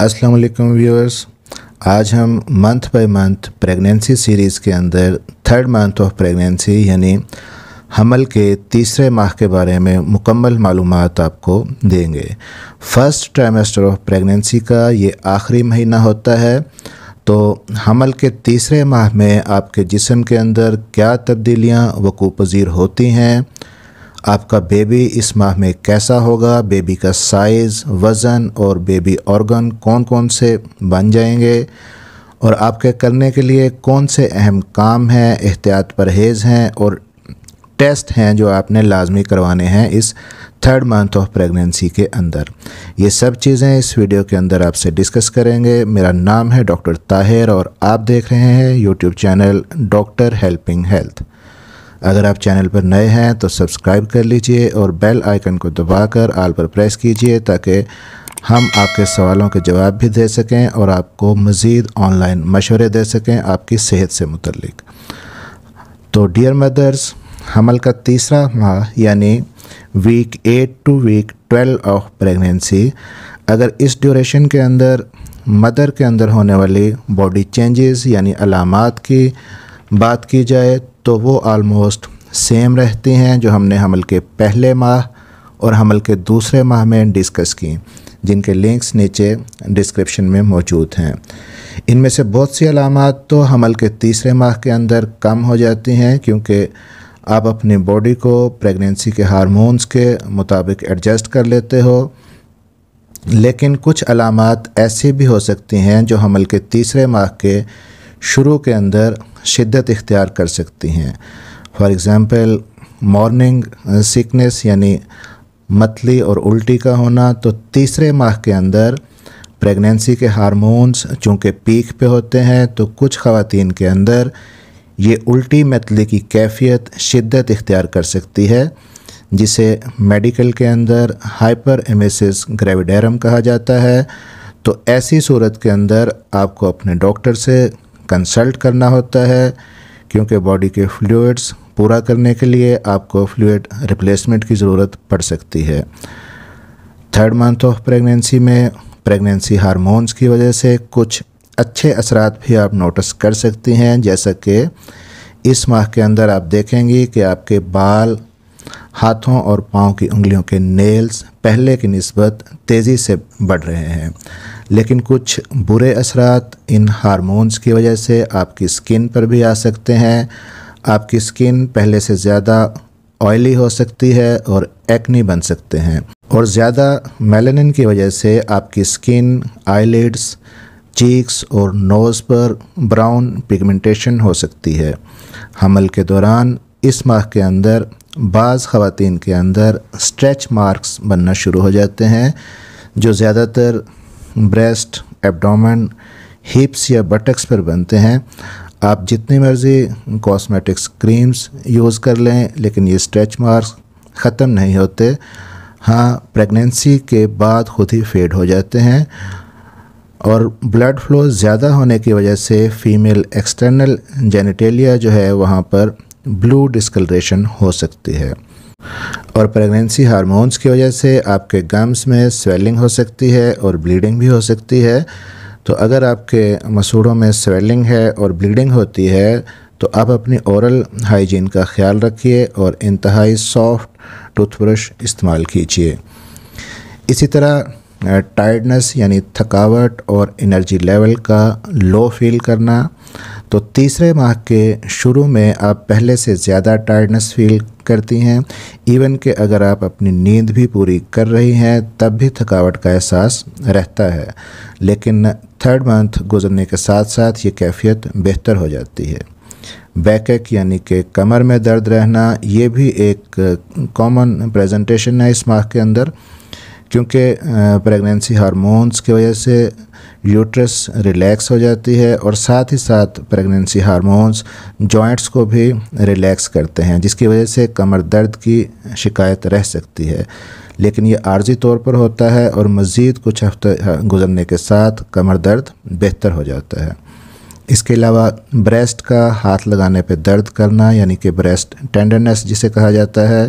अस्सलाम वालेकुम व्यूअर्स आज हम month by month pregnancy series के अंदर थर्ड मंथ ऑफ प्रेगनेंसी यानी हमल के तीसरे माह के बारे में मुकम्मल मालूम आपको देंगे फ़र्स्ट ट्राइमेस्टर ऑफ प्रेगनेंसी का ये आखिरी महीना होता है तो हमल के तीसरे माह में आपके जिसम के अंदर क्या तब्दीलियाँ वकू पजीर होती हैं आपका बेबी इस माह में कैसा होगा बेबी का साइज़ वज़न और बेबी ऑर्गन कौन कौन से बन जाएंगे और आपके करने के लिए कौन से अहम काम हैं एहतियात परहेज़ हैं और टेस्ट हैं जो आपने लाजमी करवाने हैं इस थर्ड मंथ ऑफ प्रेगनेंसी के अंदर ये सब चीज़ें इस वीडियो के अंदर आपसे डिस्कस करेंगे मेरा नाम है डॉक्टर ताहिर और आप देख रहे हैं YouTube channel doctor helping health अगर आप चैनल पर नए हैं तो सब्सक्राइब कर लीजिए और बेल आइकन को दबाकर आल पर प्रेस कीजिए ताकि हम आपके सवालों के जवाब भी दे सकें और आपको मज़ीद ऑनलाइन मशवरे दे सकें आपकी सेहत से मुतलिक तो डियर मदर्स हमल का तीसरा माह यानी week eight to week twelve of pregnancy अगर इस ड्यूरेशन के अंदर मदर के अंदर होने वाली बॉडी चेंजेस यानी अलामत की बात की जाए तो वो आलमोस्ट सेम रहती हैं जो हमने हमल के पहले माह और हमल के दूसरे माह में डिस्कस की जिनके लिंक्स नीचे डिस्क्रिप्शन में मौजूद हैं इनमें से बहुत सी अलामत तो हमल के तीसरे माह के अंदर कम हो जाती हैं क्योंकि आप अपनी बॉडी को प्रेगनेंसी के हारमोन्स के मुताबिक एडजस्ट कर लेते हो लेकिन कुछ अलामत ऐसी भी हो सकती हैं जो हमल के तीसरे माह के शुरू के अंदर शिद्दत इख्तियार कर सकती हैं फॉर एग्ज़ाम्पल मॉर्निंग सिकनेस यानी मतली और उल्टी का होना तो तीसरे माह के अंदर प्रेगनेंसी के हारमोन्स चूँकि पीक पे होते हैं तो कुछ ख़वान के अंदर ये उल्टी मतली की कैफियत शिद्दत इख्तियार कर सकती है जिसे मेडिकल के अंदर हाइपर एमेसिस ग्रेविडेरम कहा जाता है तो ऐसी सूरत के अंदर आपको अपने डॉक्टर से कंसल्ट करना होता है क्योंकि बॉडी के फ्लूड्स पूरा करने के लिए आपको फ्लूड रिप्लेसमेंट की ज़रूरत पड़ सकती है थर्ड मंथ ऑफ प्रेगनेंसी में प्रेगनेंसी हारमोनस की वजह से कुछ अच्छे असरात भी आप नोटिस कर सकती हैं जैसा कि इस माह के अंदर आप देखेंगी कि आपके बाल हाथों और पाँव की उंगलियों के नेल्स पहले की नस्बत तेज़ी से बढ़ रहे हैं लेकिन कुछ बुरे असरात इन हारमोन्स की वजह से आपकी स्किन पर भी आ सकते हैं आपकी स्किन पहले से ज़्यादा ऑयली हो सकती है और एक्नी बन सकते हैं और ज़्यादा मेलेनिन की वजह से आपकी स्किन आईलिड्स चीक्स और नोज़ पर ब्राउन पिगमेंटेशन हो सकती है हमल के दौरान इस माह के अंदर बाज़ ख़वान के अंदर स्ट्रेच मार्क्स बनना शुरू हो जाते हैं जो ज़्यादातर ब्रेस्ट एब्डोमेन हिप्स या बटक्स पर बनते हैं आप जितनी मर्ज़ी कॉस्मेटिक्स क्रीम्स यूज़ कर लें लेकिन ये स्ट्रेच मार्क्स ख़त्म नहीं होते हाँ प्रेगनेंसी के बाद खुद ही फेड हो जाते हैं और ब्लड फ्लो ज़्यादा होने की वजह से फ़ीमेल एक्सटर्नल जेनिटेलिया जो है वहाँ पर ब्लू डिस्कलरेशन हो सकती है और प्रेगनेंसी हार्मोन्स की वजह से आपके गम्स में स्वेलिंग हो सकती है और ब्लीडिंग भी हो सकती है तो अगर आपके मसूड़ों में स्वेलिंग है और ब्लीडिंग होती है तो आप अपनी औरल हाइजीन का ख्याल रखिए और इंतहाई सॉफ्ट टूथब्रश इस्तेमाल कीजिए इसी तरह टायर्डनेस यानी थकावट और एनर्जी लेवल का लो फील करना तो तीसरे माह के शुरू में आप पहले से ज़्यादा टायर्डनेस फील करती हैं इवन के अगर आप अपनी नींद भी पूरी कर रही हैं तब भी थकावट का एहसास रहता है लेकिन थर्ड मंथ गुजरने के साथ साथ ये कैफियत बेहतर हो जाती है बैकेक यानी कि कमर में दर्द रहना ये भी एक कॉमन प्रेजेंटेशन है इस माह के अंदर क्योंकि प्रेगनेंसी हार्मोन्स की वजह से यूट्रस रिलैक्स हो जाती है और साथ ही साथ प्रेगनेंसी हार्मोन्स जॉइंट्स को भी रिलैक्स करते हैं जिसकी वजह से कमर दर्द की शिकायत रह सकती है लेकिन ये आर्जी तौर पर होता है और मज़ीद कुछ हफ्ते गुजरने के साथ कमर दर्द बेहतर हो जाता है इसके अलावा ब्रेस्ट का हाथ लगाने पर दर्द करना यानी कि ब्रेस्ट टेंडरनेस जिसे कहा जाता है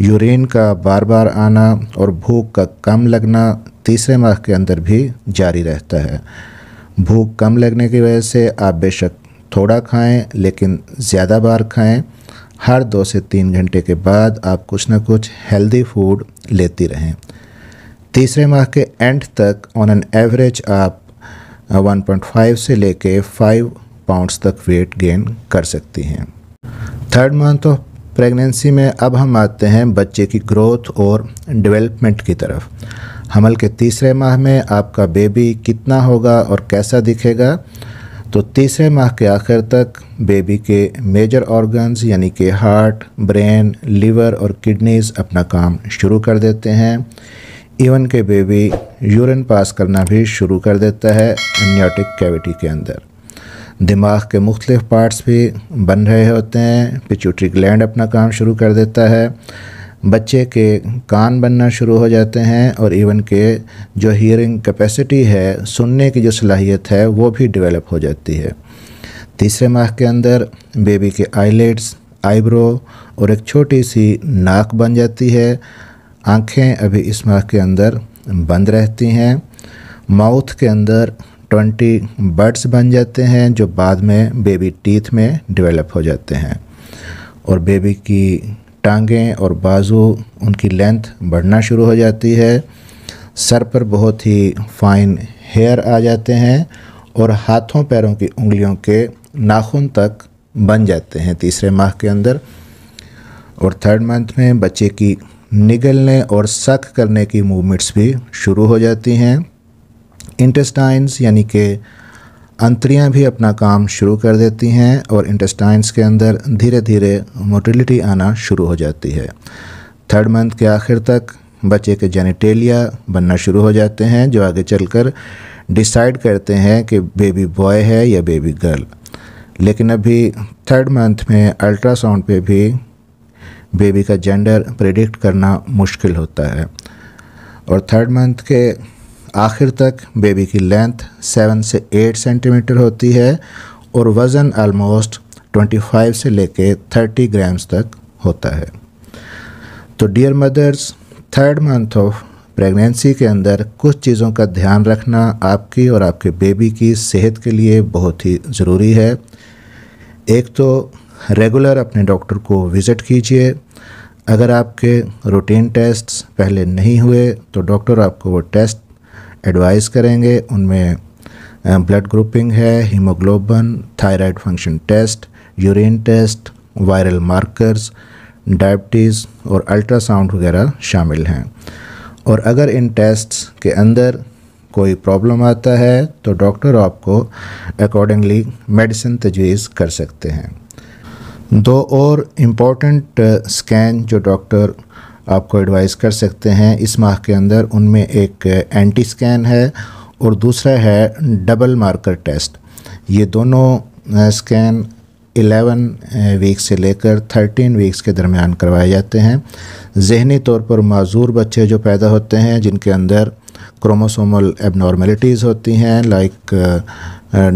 यूरिन का बार बार आना और भूख का कम लगना तीसरे माह के अंदर भी जारी रहता है भूख कम लगने की वजह से आप बेशक थोड़ा खाएं लेकिन ज़्यादा बार खाएं हर दो से तीन घंटे के बाद आप कुछ ना कुछ हेल्दी फूड लेती रहें तीसरे माह के एंड तक ऑन एन एवरेज आप 1.5 से लेके 5 पाउंड्स तक वेट गेन कर सकती हैं थर्ड मंथ ऑफ प्रेगनेंसी में अब हम आते हैं बच्चे की ग्रोथ और डेवलपमेंट की तरफ हमल के तीसरे माह में आपका बेबी कितना होगा और कैसा दिखेगा तो तीसरे माह के आखिर तक बेबी के मेजर ऑर्गन्स यानी कि हार्ट ब्रेन लिवर और किडनीज़ अपना काम शुरू कर देते हैं इवन के बेबी यूरिन पास करना भी शुरू कर देता है एमनियोटिक कैविटी के अंदर दिमाग के मुख्तलिफ़ पार्ट्स भी बन रहे होते हैं पिचूटरी ग्लैंड अपना काम शुरू कर देता है बच्चे के कान बनना शुरू हो जाते हैं और इवन के जो हियरिंग कैपेसिटी है सुनने की जो सलाहियत है वो भी डेवलप हो जाती है तीसरे माह के अंदर बेबी के आईलेट्स आईब्रो और एक छोटी सी नाक बन जाती है आंखें अभी इस माह के अंदर बंद रहती हैं माउथ के अंदर ट्वेंटी बर्ड्स बन जाते हैं जो बाद में बेबी टीथ में डेवलप हो जाते हैं और बेबी की टांगें और बाजू उनकी लेंथ बढ़ना शुरू हो जाती है सर पर बहुत ही फाइन हेयर आ जाते हैं और हाथों पैरों की उंगलियों के नाखून तक बन जाते हैं तीसरे माह के अंदर और थर्ड मंथ में बच्चे की निगलने और सख करने की मूवमेंट्स भी शुरू हो जाती हैं इंटेस्टाइन्स यानी कि अंतरियाँ भी अपना काम शुरू कर देती हैं और इंटेस्टाइन्स के अंदर धीरे धीरे मोटिलिटी आना शुरू हो जाती है थर्ड मंथ के आखिर तक बच्चे के जेनिटेलिया बनना शुरू हो जाते हैं जो आगे चलकर डिसाइड करते हैं कि बेबी बॉय है या बेबी गर्ल लेकिन अभी थर्ड मंथ में अल्ट्रासाउंड पे भी बेबी का जेंडर प्रिडिक्ट करना मुश्किल होता है और थर्ड मंथ के आखिर तक बेबी की लेंथ सेवन से एट सेंटीमीटर होती है और वज़न आलमोस्ट फाइव से लेके थर्टी ग्राम्स तक होता है तो dear mothers third month of pregnancy के अंदर कुछ चीज़ों का ध्यान रखना आपकी और आपके बेबी की सेहत के लिए बहुत ही ज़रूरी है एक तो रेगुलर अपने डॉक्टर को विज़िट कीजिए अगर आपके रूटीन टेस्ट्स पहले नहीं हुए तो डॉक्टर आपको वो टेस्ट एडवाइस करेंगे उनमें ब्लड ग्रुपिंग है haemoglobin thyroid function test urine test viral markers diabetes और अल्ट्रासाउंड वगैरह शामिल हैं और अगर इन टेस्ट्स के अंदर कोई प्रॉब्लम आता है तो डॉक्टर आपको अकॉर्डिंगली मेडिसिन तजवीज़ कर सकते हैं दो और इम्पॉर्टेंट स्कैन जो डॉक्टर आपको एडवाइस कर सकते हैं इस माह के अंदर उनमें एक एंटी स्कैन है और दूसरा है डबल मार्कर टेस्ट ये दोनों स्कैन 11 वीक से लेकर 13 वीक्स के दरमियान करवाए जाते हैं जहनी तौर पर माजूर बच्चे जो पैदा होते हैं जिनके अंदर क्रोमोसोमल एबनॉर्मेलिटीज़ होती हैं लाइक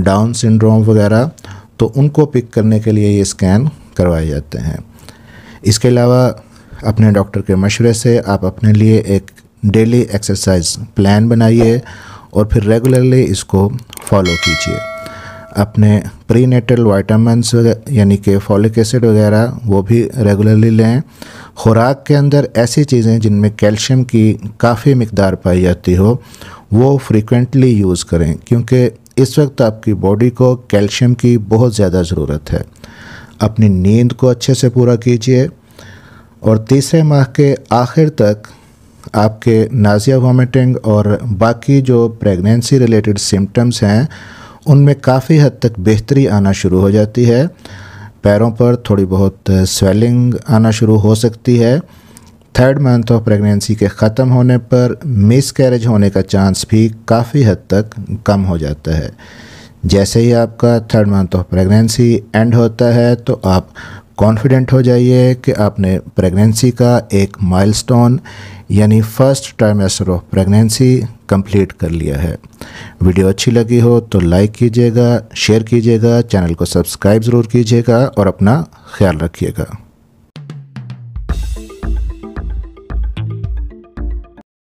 डाउन सिंड्रोम वगैरह तो उनको पिक करने के लिए ये स्कैन करवाए जाते हैं इसके अलावा अपने डॉक्टर के मशवरे से आप अपने लिए एक डेली एक्सरसाइज प्लान बनाइए और फिर रेगुलरली इसको फॉलो कीजिए अपने प्री नेटल वाइटामस यानी कि फॉलिक एसिड वगैरह वो भी रेगुलरली लें खुराक के अंदर ऐसी चीज़ें जिनमें कैल्शियम की काफ़ी मकदार पाई जाती हो वो फ्रीक्वेंटली यूज़ करें क्योंकि इस वक्त आपकी बॉडी को कैल्शियम की बहुत ज़्यादा ज़रूरत है अपनी नींद को अच्छे से पूरा कीजिए और तीसरे माह के आखिर तक आपके नाजिया वॉमिटिंग और बाकी जो प्रेगनेंसी रिलेटेड सिम्टम्स हैं उनमें काफ़ी हद तक बेहतरी आना शुरू हो जाती है पैरों पर थोड़ी बहुत स्वेलिंग आना शुरू हो सकती है थर्ड मंथ ऑफ प्रेगनेंसी के ख़त्म होने पर मिस कैरेज होने का चांस भी काफ़ी हद तक कम हो जाता है जैसे ही आपका third month of pregnancy end होता है तो आप कॉन्फिडेंट हो जाइए कि आपने प्रेगनेंसी का एक माइलस्टोन यानी first trimester of pregnancy complete कर लिया है वीडियो अच्छी लगी हो तो लाइक कीजिएगा शेयर कीजिएगा चैनल को सब्सक्राइब ज़रूर कीजिएगा और अपना ख्याल रखिएगा